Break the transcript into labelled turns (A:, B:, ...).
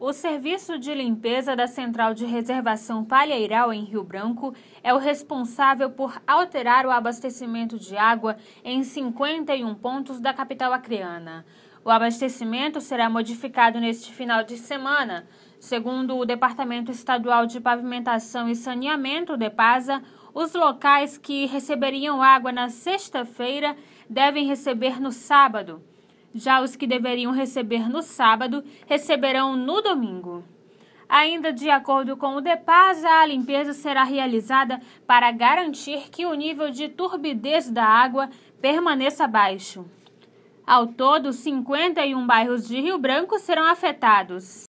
A: O serviço de limpeza da Central de Reservação Palheiral, em Rio Branco, é o responsável por alterar o abastecimento de água em 51 pontos da capital acreana. O abastecimento será modificado neste final de semana. Segundo o Departamento Estadual de Pavimentação e Saneamento, DEPASA, os locais que receberiam água na sexta-feira devem receber no sábado. Já os que deveriam receber no sábado receberão no domingo. Ainda de acordo com o DEPASA, a limpeza será realizada para garantir que o nível de turbidez da água permaneça baixo. Ao todo, 51 bairros de Rio Branco serão afetados.